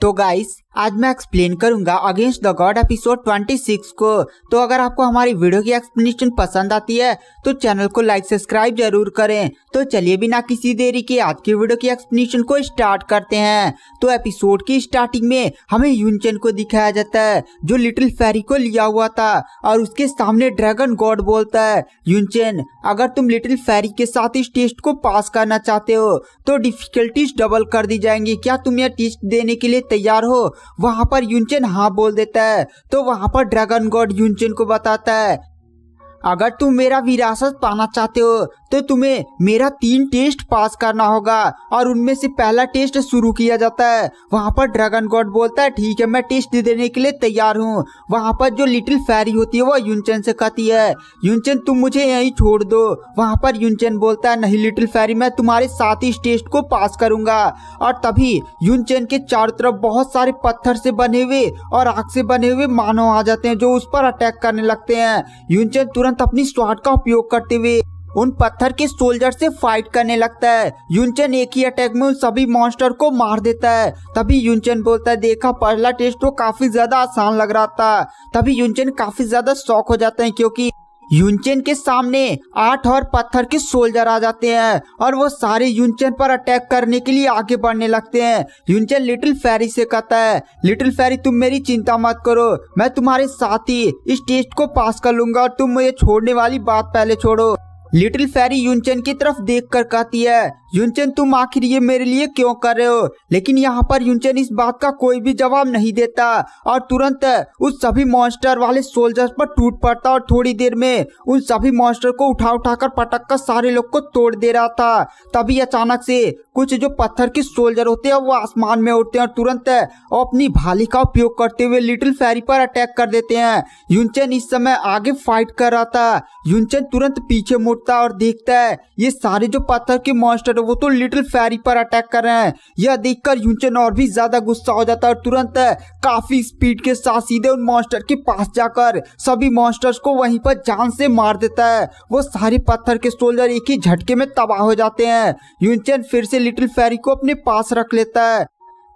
तो गाइस आज मैं एक्सप्लेन करूंगा अगेंस्ट द गॉड एपिसोड 26 को तो अगर आपको हमारी वीडियो की एक्सप्लेनेशन पसंद आती है तो चैनल को लाइक सब्सक्राइब जरूर करें तो चलिए बिना किसी देरी के आज की वीडियो की एक्सप्लेनेशन को स्टार्ट करते हैं तो एपिसोड की स्टार्टिंग में हमें यूनचन को दिखाया जाता है जो लिटिल फेरी को लिया हुआ था और उसके सामने ड्रैगन गॉड बोलता है यूनचन अगर तुम लिटिल फेरी के साथ इस टेस्ट को पास करना चाहते हो तो डिफिकल्टीज डबल कर दी जाएंगी क्या तुम यह टेस्ट देने के लिए तैयार हो वहां पर यूनचेन हाँ बोल देता है तो वहां पर ड्रैगन गॉड यूनचेन को बताता है अगर तुम मेरा विरासत पाना चाहते हो तो तुम्हें मेरा तीन टेस्ट पास करना होगा और उनमें से पहला टेस्ट शुरू किया जाता है वहाँ पर ड्रैगन गॉड बोलता है ठीक है मैं टेस्ट देने के लिए तैयार हूँ वहाँ पर जो लिटिल फैरी होती है वो युनचन से कहती है युनचन तुम मुझे यही छोड़ दो वहाँ पर युनचन बोलता है नहीं लिटिल फैरी मैं तुम्हारे साथ ही टेस्ट को पास करूंगा और तभी युनचन के चारों तरफ बहुत सारे पत्थर से बने हुए और आग से बने हुए मानव आ जाते हैं जो उस पर अटैक करने लगते हैं युनचन तुरंत तुरंत अपनी स्वाट का उपयोग करते हुए उन पत्थर के सोल्जर से फाइट करने लगता है यूनचन एक ही अटैक में उन सभी मॉन्स्टर को मार देता है तभी युनचन बोलता है देखा पहला टेस्ट तो काफी ज्यादा आसान लग रहा था तभी युनचन काफी ज्यादा शौक हो जाते हैं क्योंकि यूनचेन के सामने आठ और पत्थर के सोल्जर आ जाते हैं और वो सारे यूनचेन पर अटैक करने के लिए आगे बढ़ने लगते हैं यूनचेन लिटिल फेरी से कहता है लिटिल फेरी तुम मेरी चिंता मत करो मैं तुम्हारे साथ ही इस टेस्ट को पास कर लूंगा और तुम मुझे छोड़ने वाली बात पहले छोड़ो लिटिल फेरी यूनचन की तरफ देखकर कहती है यूनचन तुम आखिर ये मेरे लिए क्यों कर रहे हो लेकिन यहाँ पर यूनचन इस बात का कोई भी जवाब नहीं देता और तुरंत उस सभी मॉन्स्टर वाले सोल्जर्स पर टूट पड़ता और थोड़ी देर में उन सभी मॉन्स्टर को उठा उठा कर पटक कर सारे लोग को तोड़ दे रहा था तभी अचानक से कुछ जो पत्थर के सोल्जर होते हैं वो आसमान में उठते हैं और तुरंत अपनी भाली का उपयोग करते हुए लिटिल फेरी पर अटैक कर देते हैं यूनचन इस समय आगे फाइट कर रहा था यूनचन तुरंत पीछे मुड़ता देखता और देखता है ये सारे जो पत्थर के मॉन्स्टर है वो तो लिटिल फेरी पर अटैक कर रहे हैं यह देखकर यूनचन और भी ज्यादा गुस्सा हो जाता है और तुरंत काफी स्पीड के साथ सीधे उन मॉन्स्टर के पास जाकर सभी मॉन्स्टर्स को वहीं पर जान से मार देता है वो सारे पत्थर के सोल्जर एक ही झटके में तबाह हो जाते हैं यूनचन फिर से लिटिल फेरी को अपने पास रख लेता है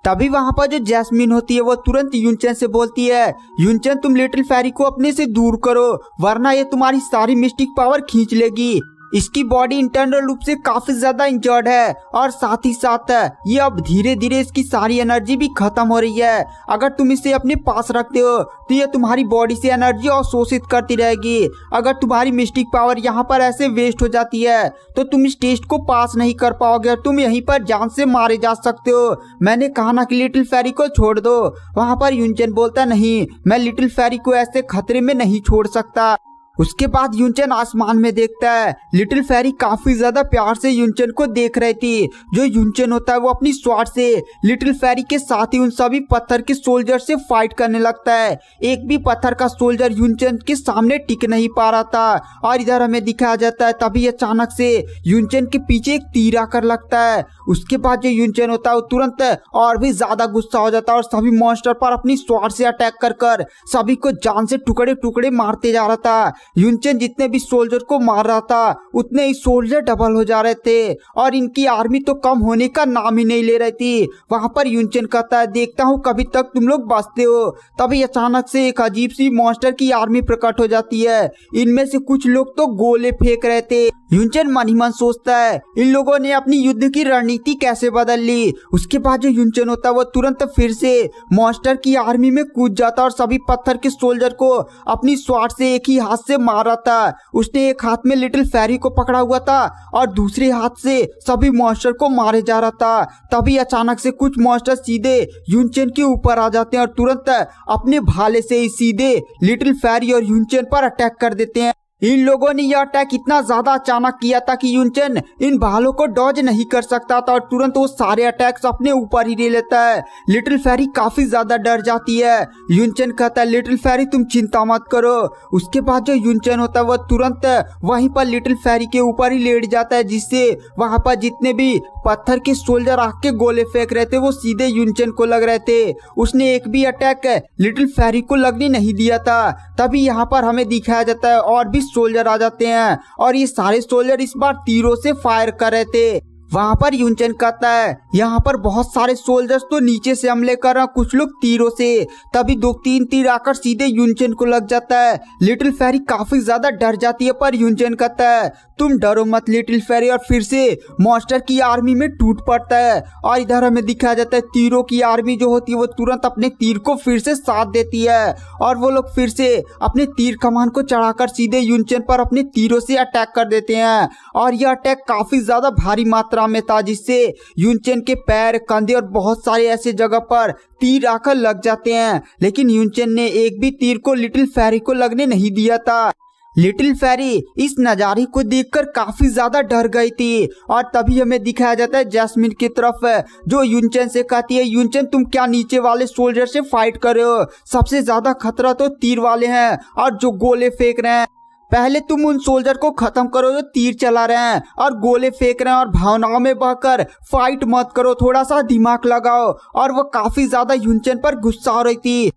तभी वहाँ पर जो जैस्मिन होती है वो तुरंत यूनचन से बोलती है यूनचन तुम लिटिल फेरी को अपने से दूर करो वरना ये तुम्हारी सारी मिस्टिक पावर खींच लेगी इसकी बॉडी इंटरनल रूप से काफी ज्यादा इंजर्ड है और साथ ही साथ ये अब धीरे धीरे इसकी सारी एनर्जी भी खत्म हो रही है अगर तुम इसे अपने पास रखते हो तो ये तुम्हारी बॉडी से एनर्जी और शोषित करती रहेगी अगर तुम्हारी मिस्टिक पावर यहाँ पर ऐसे वेस्ट हो जाती है तो तुम इस टेस्ट को पास नहीं कर पाओगे और तुम यहीं पर जान से मारे जा सकते हो मैंने कहा ना कि लिटिल फेरी को छोड़ दो वहाँ पर यूनचन बोलता नहीं मैं लिटिल फेरी को ऐसे खतरे में नहीं छोड़ सकता उसके बाद युनचन आसमान में देखता है लिटिल फेरी काफी ज्यादा प्यार से युनचन को देख रही थी जो युनचन होता है वो अपनी स्वाट से लिटिल फेरी के साथ ही उन सभी पत्थर के सोल्जर से फाइट करने लगता है एक भी पत्थर का सोल्जर युनचन के सामने टिक नहीं पा रहा था और इधर हमें दिखाया जाता है तभी अचानक से युनचन के पीछे एक तीर आकर लगता है उसके बाद जो युनचन होता है वो तुरंत और भी ज्यादा गुस्सा हो जाता है और सभी मॉन्स्टर पर अपनी स्वाट से अटैक कर कर सभी को जान से टुकड़े टुकड़े मारते जा रहा था यूनचन जितने भी सोल्जर को मार रहा था उतने ही सोल्जर डबल हो जा रहे थे और इनकी आर्मी तो कम होने का नाम ही नहीं ले रही थी वहां पर यूनचन कहता है देखता हूँ कभी तक तुम लोग बचते हो तभी अचानक से एक अजीब सी मॉन्स्टर की आर्मी प्रकट हो जाती है इनमें से कुछ लोग तो गोले फेंक रहे थे युनचन मन ही मन सोचता है इन लोगों ने अपनी युद्ध की रणनीति कैसे बदल ली उसके बाद जो युनचन होता है वो तुरंत फिर से मॉन्स्टर की आर्मी में कूद जाता और सभी पत्थर के सोल्जर को अपनी स्वाट से एक ही हाथ से मारा था उसने एक हाथ में लिटिल फेरी को पकड़ा हुआ था और दूसरे हाथ से सभी मॉन्स्टर को मारे जा रहा था तभी अचानक से कुछ मॉन्स्टर सीधे युनचन के ऊपर आ जाते हैं और तुरंत अपने भाले से ही सीधे लिटिल फेरी और युनचन पर अटैक कर देते हैं इन लोगों ने यह अटैक इतना ज्यादा अचानक किया था कि यूनचेन इन भालों को डॉज नहीं कर सकता था और तुरंत वो सारे अटैक्स अपने ऊपर ही ले लेता है लिटिल फेरी काफी ज्यादा डर जाती है यूनचेन कहता है लिटिल फेरी तुम चिंता मत करो उसके बाद जो यूनचेन होता है वह तुरंत वहीं पर लिटिल फेरी के ऊपर ही लेट जाता है जिससे वहां पर जितने भी पत्थर के सोल्जर के गोले फेंक रहे थे वो सीधे यूनचेन को लग रहे थे उसने एक भी अटैक लिटिल फेरी को लगने नहीं दिया था तभी यहाँ पर हमें दिखाया जाता है और भी सोल्जर आ जाते हैं और ये सारे सोल्जर इस बार तीरों से फायर कर रहे थे वहाँ पर युनचन कहता है यहाँ पर बहुत सारे सोल्जर्स तो नीचे से हमले कर रहे हैं कुछ लोग तीरों से तभी दो तीन तीर आकर सीधे युनचन को लग जाता है लिटिल फेरी काफी ज्यादा डर जाती है पर युनचन कहता है तुम डरो मत लिटिल फेरी और फिर से मॉन्स्टर की आर्मी में टूट पड़ता है और इधर हमें दिखाया जाता है तीरों की आर्मी जो होती है वो तुरंत अपने तीर को फिर से साथ देती है और वो लोग फिर से अपने तीर कमान को चढ़ाकर सीधे युनचन पर अपने तीरों से अटैक कर देते हैं और यह अटैक काफी ज्यादा भारी मात्रा वसुंधरा में था जिससे यूनचेन के पैर कंधे और बहुत सारे ऐसे जगह पर तीर आकर लग जाते हैं लेकिन यूनचेन ने एक भी तीर को लिटिल फैरी को लगने नहीं दिया था लिटिल फेरी इस नज़ारे को देखकर काफी ज्यादा डर गई थी और तभी हमें दिखाया जाता है जैस्मिन की तरफ जो यूनचेन से कहती है यूनचेन तुम क्या नीचे वाले सोल्जर से फाइट कर रहे हो सबसे ज्यादा खतरा तो तीर वाले हैं और जो गोले फेंक रहे हैं पहले तुम उन सोल्जर को खत्म करो जो तीर चला रहे हैं और गोले फेंक रहे हैं और भावनाओं में बहकर फाइट मत करो थोड़ा सा दिमाग लगाओ और वो काफी ज्यादा युनचन पर गुस्सा हो रही थी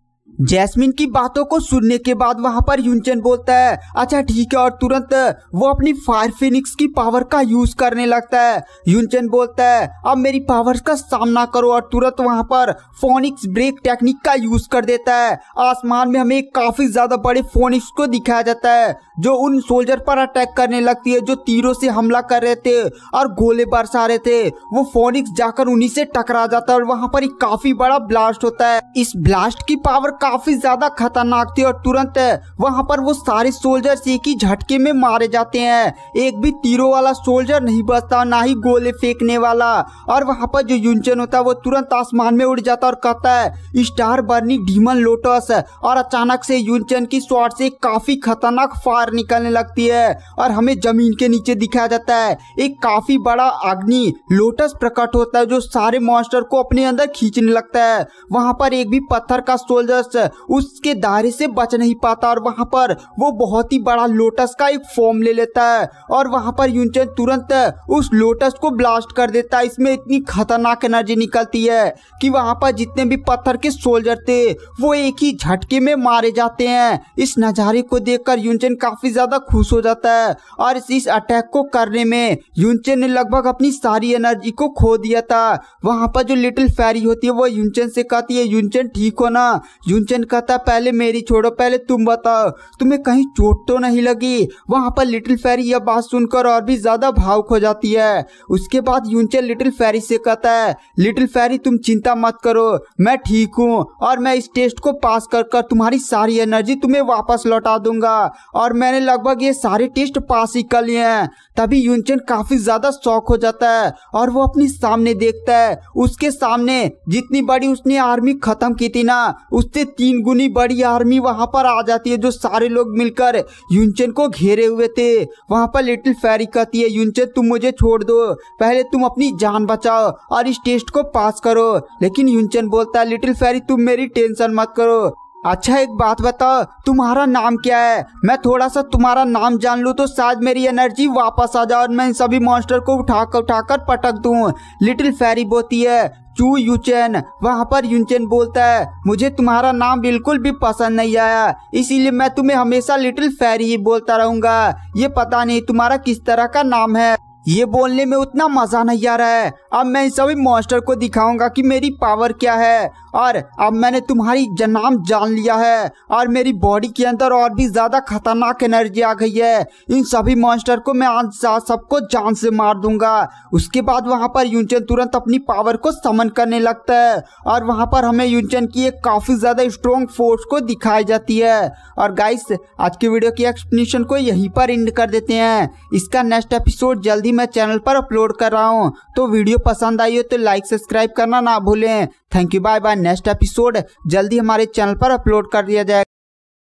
जैस्मिन की बातों को सुनने के बाद वहाँ पर युनचन बोलता है अच्छा ठीक है और तुरंत वो अपनी फायर फिनिक्स की पावर का यूज करने लगता है युनचन बोलता है अब मेरी पावर्स का सामना करो और तुरंत वहाँ पर फोनिक्स ब्रेक टेक्निक का यूज कर देता है आसमान में हमें काफी ज्यादा बड़े फोनिक्स को दिखाया जाता है जो उन सोल्जर पर अटैक करने लगती है जो तीरों से हमला कर रहे थे और गोले बरसा रहे थे वो फोनिक्स जाकर उन्हीं से टकरा जाता है और वहाँ पर एक काफी बड़ा ब्लास्ट होता है इस ब्लास्ट की पावर काफी ज्यादा खतरनाक थी और तुरंत वहाँ पर वो सारे सोल्जर्स एक ही झटके में मारे जाते हैं एक भी तीरों वाला सोल्जर नहीं बचता ना ही गोले फेंकने वाला और वहाँ पर जो यूंचन होता है वो तुरंत आसमान में उड़ जाता और कहता है स्टार बर्नी डीमन लोटस और अचानक से यूंचन की शॉर्ट से काफी खतरनाक फायर निकलने लगती है और हमें जमीन के नीचे दिखाया जाता है एक काफी बड़ा अग्नि लोटस प्रकट होता है जो सारे मॉन्स्टर को अपने अंदर खींचने लगता है वहाँ पर एक भी पत्थर का सोल्जर लोटस उसके दायरे से बच नहीं पाता और वहां पर वो बहुत ही बड़ा लोटस का एक फॉर्म ले लेता है और वहां पर यूनचन तुरंत उस लोटस को ब्लास्ट कर देता है इसमें इतनी खतरनाक एनर्जी निकलती है कि वहां पर जितने भी पत्थर के सोल्जर थे वो एक ही झटके में मारे जाते हैं इस नज़ारे को देखकर यूनचन काफी ज्यादा खुश हो जाता है और इस, अटैक को करने में यूनचन ने लगभग अपनी सारी एनर्जी को खो दिया था वहां पर जो लिटिल फैरी होती है वो यूनचन से कहती है यूनचन ठीक हो ना यून गुंचन कहता पहले मेरी छोड़ो पहले तुम बताओ तुम्हें कहीं चोट तो नहीं लगी वहां पर लिटिल फेरी यह बात सुनकर और भी ज्यादा भावुक हो जाती है उसके बाद यूंचन लिटिल फेरी से कहता है लिटिल फेरी तुम चिंता मत करो मैं ठीक हूँ और मैं इस टेस्ट को पास कर कर तुम्हारी सारी एनर्जी तुम्हें वापस लौटा दूंगा और मैंने लगभग ये सारे टेस्ट पास ही कर लिए हैं तभी यूंचन काफी ज्यादा शौक हो जाता है और वो अपने सामने देखता है उसके सामने जितनी बड़ी उसने आर्मी खत्म की थी ना उससे तीन गुनी बड़ी आर्मी वहाँ पर आ जाती है जो सारे लोग मिलकर यूनचन को घेरे हुए थे वहाँ पर लिटिल फेरी कहती है यूनचन तुम मुझे छोड़ दो पहले तुम अपनी जान बचाओ और इस टेस्ट को पास करो लेकिन यूनचन बोलता है लिटिल फेरी तुम मेरी टेंशन मत करो अच्छा एक बात बताओ तुम्हारा नाम क्या है मैं थोड़ा सा तुम्हारा नाम जान लूँ तो शायद मेरी एनर्जी वापस आ जाए और मैं इन सभी मॉन्स्टर को उठा कर उठा कर पटक दूँ लिटिल फेरी बोती है चू यूचेन वहाँ पर यूचेन बोलता है मुझे तुम्हारा नाम बिल्कुल भी पसंद नहीं आया इसीलिए मैं तुम्हें हमेशा लिटिल फैरी ही बोलता रहूँगा ये पता नहीं तुम्हारा किस तरह का नाम है ये बोलने में उतना मजा नहीं आ रहा है अब मैं इन सभी मॉन्स्टर को दिखाऊंगा कि मेरी पावर क्या है और अब मैंने तुम्हारी जनाम जान लिया है और मेरी बॉडी के अंदर और भी ज्यादा खतरनाक एनर्जी आ गई है इन सभी मॉन्स्टर को मैं आज सबको जान से मार दूंगा उसके बाद वहाँ पर यूनचन तुरंत अपनी पावर को समन करने लगता है और वहाँ पर हमें यूनचन की एक काफी ज्यादा स्ट्रोंग फोर्स को दिखाई जाती है और गाइस आज की वीडियो की एक्सप्लेनेशन को यहीं पर एंड कर देते हैं इसका नेक्स्ट एपिसोड जल्दी मैं चैनल पर अपलोड कर रहा हूँ तो वीडियो पसंद आई हो तो लाइक सब्सक्राइब करना ना भूलें thank you bye bye next episode जल्दी हमारे चैनल पर अपलोड कर दिया जाएगा